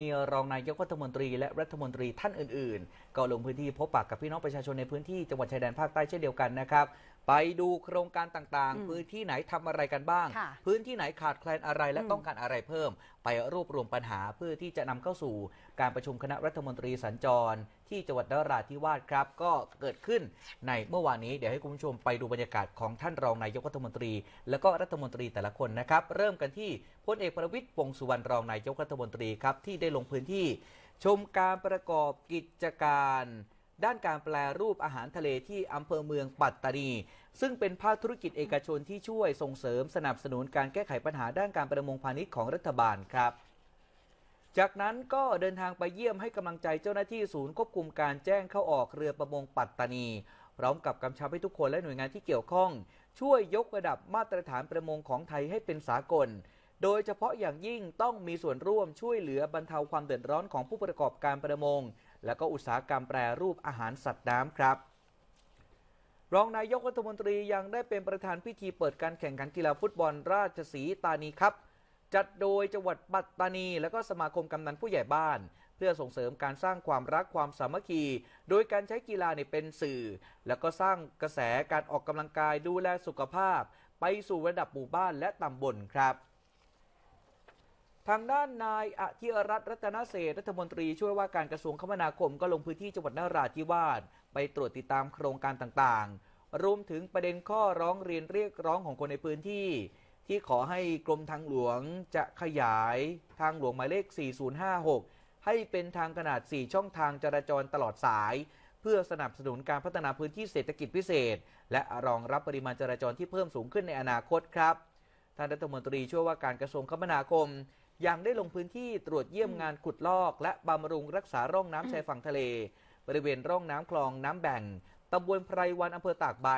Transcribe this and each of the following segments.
มีรองนายกรัฐมนตรีและรัฐมนตรีท่านอื่น ๆ ก็ลงพื้นที่พบปะกับพี่น้องประชาชนในพื้นที่จังหวัดชายแดนภาคใต้เช่นเดียวกันนะครับไปดูโครงการต่างๆ พื้นที่ไหนทำอะไรกันบ้าง พื้นที่ไหนขาดแคลนอะไรและต้องการอะไรเพิ่ม ไปรวบรวมปัญหาเพื่อที่จะนำเข้าสู่ การประชุมคณะรัฐมนตรีสัญจรที่จังหวัดนราธิวาสครับ ก็เกิดขึ้นในเมื่อวานนี้เดี๋ยวให้คุณผู้ชมไปดูบรรยากาศของท่านรองนายกรัฐมนตรีและก็รัฐมนตรีแต่ละคนนะครับ เริ่มกันที่พลเอกประวิตยวงสุวรรณรองนายกรัฐมนตรีครับที่ได้ลงพื้นที่ ชมการประกอบกิจการ ด้านการแปลรูปอาหารทะเลที่อำเภอเมืองปัตตานีซึ่งเป็นภาคธุรกิจเอกชนที่ช่วยส่งเสริม สนับสนุนการแก้ไขปัญหาด้านการประมงพาณิชย์ของรัฐบาลครับจากนั้นก็เดินทางไปเยี่ยมให้กำลังใจเจ้าหน้าที่ศูนย์ควบคุมการแจ้งเข้าออกเรือประมงปัตตานีพร้อมกับกำชับให้ทุกคนและหน่วยงานที่เกี่ยวข้อง ช่วยยกระดับมาตรฐานประมงของไทยให้เป็นสากล โดยเฉพาะอย่างยิ่งต้องมีส่วนร่วมช่วยเหลือบรรเทาความเดือดร้อนของผู้ประกอบการประมงและก็อุตสาหกรรมแปรรูปอาหารสัตว์น้ำครับ รองนายกรัฐมนตรียังได้เป็นประธานพิธีเปิดการแข่งขันกีฬาฟุตบอลราชสีตานีครับจัดโดยจังหวัดปัตตานีและก็สมาคมกำนันผู้ใหญ่บ้าน เพื่อส่งเสริมการสร้างความรักความสามัคคี โดยการใช้กีฬาเนี่ยเป็นสื่อ แล้วก็สร้างกระแสการออกกำลังกายดูแลสุขภาพ ไปสู่ระดับหมู่บ้านและตำบลครับ ทางด้านนายอธิรัตน์รัตนเศษรัฐมนตรีช่วยว่าการกระทรวงคมนาคมก็ลงพื้นที่จังหวัดนราธิวาสไปตรวจติดตามโครงการต่างๆรวมถึงประเด็นข้อร้องเรียนเรียกร้องของคนในพื้นที่ที่ขอให้กรมทางหลวงจะขยายทางหลวงหมายเลข 4056 ให้เป็นทางขนาด 4 ช่องทางจราจรตลอดสาย เพื่อสนับสนุนการพัฒนาพื้นที่เศรษฐกิจพิเศษ และรองรับปริมาณจราจรที่เพิ่มสูงขึ้นในอนาคตครับท่านรัฐมนตรีช่วยว่าการกระทรวงคมนาคม ยังได้ลงพื้นที่ตรวจเยี่ยมงานขุดลอก และบำรุงรักษาร่องน้ำชายฝั่งทะเล บริเวณร่องน้ำคลองน้ำแบ่งตำบลไพรวันอำเภอตากใบ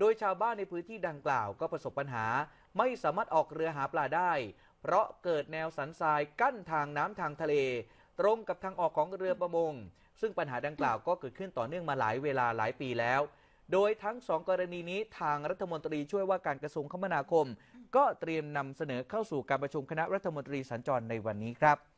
โดยชาวบ้านในพื้นที่ดังกล่าวก็ประสบปัญหา ไม่สามารถออกเรือหาปลาได้เพราะเกิดแนวสันทราย กั้นทางน้ำทางทะเล ตรงกับทางออกของเรือประมง ซึ่งปัญหาดังกล่าวก็เกิดขึ้นต่อเนื่องมาหลายเวลาหลายปีแล้ว โดยทั้งสองกรณีนี้ทางรัฐมนตรีช่วยว่าการกระทรวงคมนาคม ก็เตรียมนำเสนอเข้าสู่การประชุมคณะรัฐมนตรีสัญจรในวันนี้ครับ